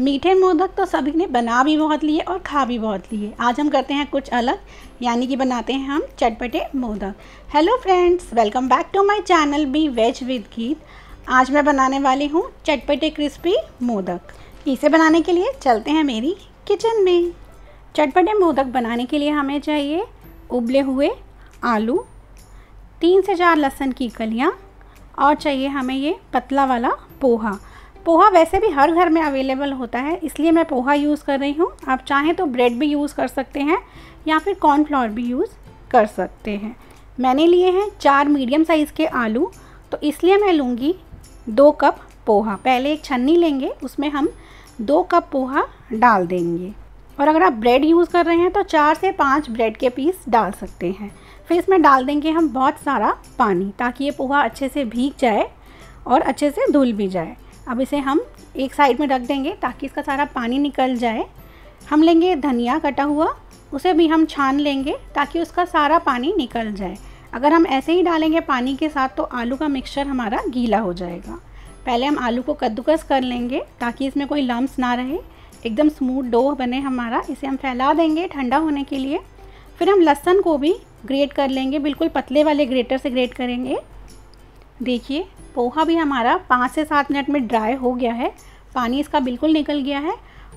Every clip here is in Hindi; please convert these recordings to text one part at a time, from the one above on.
मीठे मोदक तो सभी ने बना भी बहुत लिए और खा भी बहुत लिए आज हम करते हैं कुछ अलग यानी कि बनाते हैं हम चटपटे modak hello friends welcome back to my channel be veg with Geet आज मैं बनाने वाली हूँ चटपटे क्रिस्पी मोदक इसे बनाने के लिए चलते हैं मेरी किचन में चटपटे मोदक बनाने के लिए हमें चाहिए उबले हुए आलू तीन से चार लहसुन की कलियाँ और चाहिए हमें ये पतला वाला पोहा पोहा वैसे भी हर घर में अवेलेबल होता है इसलिए मैं पोहा यूज़ कर रही हूँ आप चाहें तो ब्रेड भी यूज़ कर सकते हैं या फिर कॉर्नफ्लावर भी यूज़ कर सकते हैं मैंने लिए हैं चार मीडियम साइज़ के आलू तो इसलिए मैं लूँगी दो कप पोहा पहले एक छन्नी लेंगे उसमें हम दो कप पोहा डाल देंगे और अगर आप ब्रेड यूज़ कर रहे हैं तो चार से पाँच ब्रेड के पीस डाल सकते हैं फिर इसमें डाल देंगे हम बहुत सारा पानी ताकि ये पोहा अच्छे से भीग जाए और अच्छे से धुल भी जाए अब इसे हम एक साइड में रख देंगे ताकि इसका सारा पानी निकल जाए हम लेंगे धनिया कटा हुआ उसे भी हम छान लेंगे ताकि उसका सारा पानी निकल जाए अगर हम ऐसे ही डालेंगे पानी के साथ तो आलू का मिक्सचर हमारा गीला हो जाएगा पहले हम आलू को कद्दूकस कर लेंगे ताकि इसमें कोई लम्स ना रहे एकदम स्मूथ डो बने हमारा इसे हम फैला देंगे ठंडा होने के लिए फिर हम लहसन को भी ग्रेट कर लेंगे बिल्कुल पतले वाले ग्रेटर से ग्रेट करेंगे देखिए पोहा भी हमारा पाँच से सात मिनट में ड्राई हो गया है पानी इसका बिल्कुल निकल गया है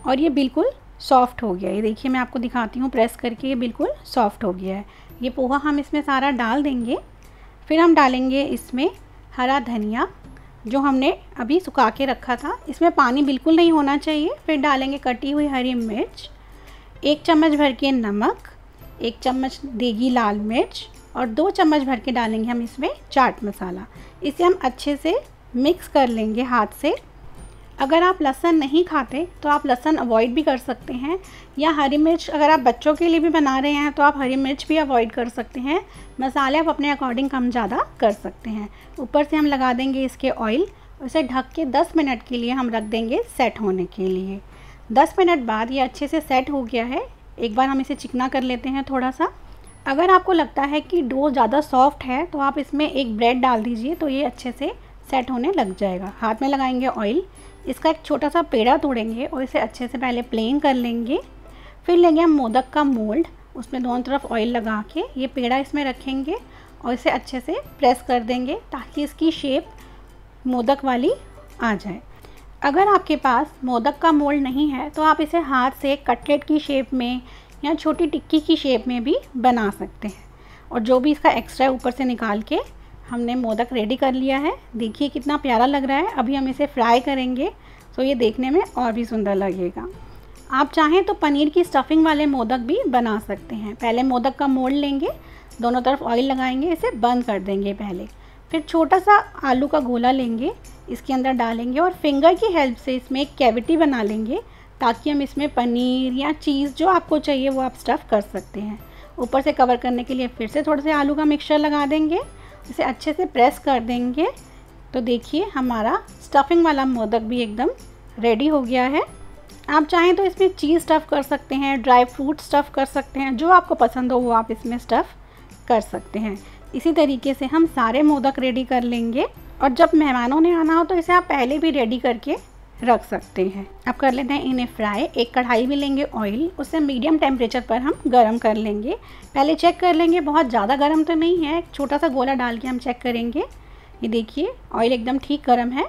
और ये बिल्कुल सॉफ्ट हो गया है देखिए मैं आपको दिखाती हूँ प्रेस करके ये बिल्कुल सॉफ्ट हो गया है ये पोहा हम इसमें सारा डाल देंगे फिर हम डालेंगे इसमें हरा धनिया जो हमने अभी सुखा के रखा था इसमें पानी बिल्कुल नहीं होना चाहिए फिर डालेंगे कटी हुई हरी मिर्च एक चम्मच भर के नमक एक चम्मच देगी लाल मिर्च और दो चम्मच भर के डालेंगे हम इसमें चाट मसाला इसे हम अच्छे से मिक्स कर लेंगे हाथ से अगर आप लहसन नहीं खाते तो आप लहसन अवॉइड भी कर सकते हैं या हरी मिर्च अगर आप बच्चों के लिए भी बना रहे हैं तो आप हरी मिर्च भी अवॉइड कर सकते हैं मसाले आप अपने अकॉर्डिंग कम ज़्यादा कर सकते हैं ऊपर से हम लगा देंगे इसके ऑयल उसे ढक के 10 मिनट के लिए हम रख देंगे सेट होने के लिए 10 मिनट बाद ये अच्छे से सेट हो गया है एक बार हम इसे चिकना कर लेते हैं थोड़ा सा अगर आपको लगता है कि डो ज़्यादा सॉफ्ट है तो आप इसमें एक ब्रेड डाल दीजिए तो ये अच्छे से सेट होने लग जाएगा हाथ में लगाएंगे ऑयल इसका एक छोटा सा पेड़ा तोड़ेंगे और इसे अच्छे से पहले प्लेन कर लेंगे फिर लेंगे हम मोदक का मोल्ड उसमें दोनों तरफ ऑयल लगा के ये पेड़ा इसमें रखेंगे और इसे अच्छे से प्रेस कर देंगे ताकि इसकी शेप मोदक वाली आ जाए अगर आपके पास मोदक का मोल्ड नहीं है तो आप इसे हाथ से कटलेट की शेप में या छोटी टिक्की की शेप में भी बना सकते हैं और जो भी इसका एक्स्ट्रा ऊपर से निकाल के हमने मोदक रेडी कर लिया है देखिए कितना प्यारा लग रहा है अभी हम इसे फ्राई करेंगे तो ये देखने में और भी सुंदर लगेगा आप चाहें तो पनीर की स्टफिंग वाले मोदक भी बना सकते हैं पहले मोदक का मोड़ लेंगे दोनों तरफ ऑयल लगाएंगे इसे बंद कर देंगे पहले फिर छोटा सा आलू का गोला लेंगे इसके अंदर डालेंगे और फिंगर की हेल्प से इसमें एक कैविटी बना लेंगे ताकि हम इसमें पनीर या चीज़ जो आपको चाहिए वो आप स्टफ़ कर सकते हैं ऊपर से कवर करने के लिए फिर से थोड़े से आलू का मिक्सचर लगा देंगे इसे अच्छे से प्रेस कर देंगे तो देखिए हमारा स्टफिंग वाला मोदक भी एकदम रेडी हो गया है आप चाहें तो इसमें चीज़ स्टफ़ कर सकते हैं ड्राई फ्रूट स्टफ़ कर सकते हैं जो आपको पसंद हो वो आप इसमें स्टफ़ कर सकते हैं इसी तरीके से हम सारे मोदक रेडी कर लेंगे और जब मेहमानों ने आना हो तो इसे आप पहले भी रेडी करके रख सकते हैं अब कर लेते हैं इन्हें फ्राई एक कढ़ाई भी लेंगे ऑयल उसे मीडियम टेम्परेचर पर हम गरम कर लेंगे पहले चेक कर लेंगे बहुत ज़्यादा गर्म तो नहीं है एक छोटा सा गोला डाल के हम चेक करेंगे ये देखिए ऑयल एकदम ठीक गर्म है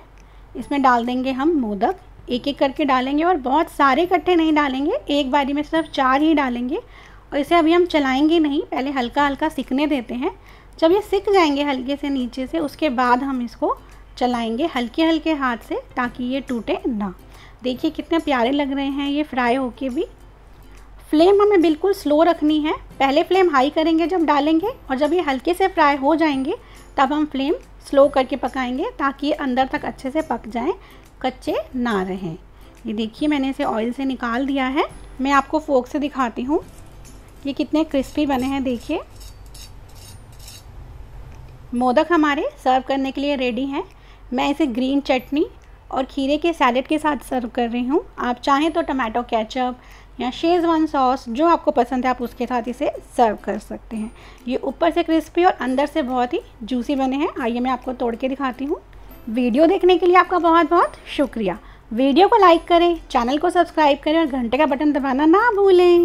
इसमें डाल देंगे हम मोदक एक एक करके डालेंगे और बहुत सारे इकट्ठे नहीं डालेंगे एक बारी में सिर्फ चार ही डालेंगे और इसे अभी हम चलाएंगे नहीं पहले हल्का हल्का सिकने देते हैं जब ये सिक जाएंगे हल्के से नीचे से उसके बाद हम इसको चलाएंगे हल्के हल्के हाथ से ताकि ये टूटे ना देखिए कितने प्यारे लग रहे हैं ये फ्राई होके भी फ्लेम हमें बिल्कुल स्लो रखनी है पहले फ्लेम हाई करेंगे जब डालेंगे और जब ये हल्के से फ्राई हो जाएंगे तब हम फ्लेम स्लो करके पकाएंगे ताकि ये अंदर तक अच्छे से पक जाएं कच्चे ना रहें ये देखिए मैंने इसे ऑयल से निकाल दिया है मैं आपको फोक से दिखाती हूँ ये कितने क्रिस्पी बने हैं देखिए मोदक हमारे सर्व करने के लिए रेडी हैं मैं इसे ग्रीन चटनी और खीरे के सैलड के साथ सर्व कर रही हूँ आप चाहें तो टमाटो कैचअप या शेजवान सॉस जो आपको पसंद है आप उसके साथ इसे सर्व कर सकते हैं ये ऊपर से क्रिस्पी और अंदर से बहुत ही जूसी बने हैं आइए मैं आपको तोड़ के दिखाती हूँ वीडियो देखने के लिए आपका बहुत बहुत शुक्रिया वीडियो को लाइक करें चैनल को सब्सक्राइब करें और घंटे का बटन दबाना ना भूलें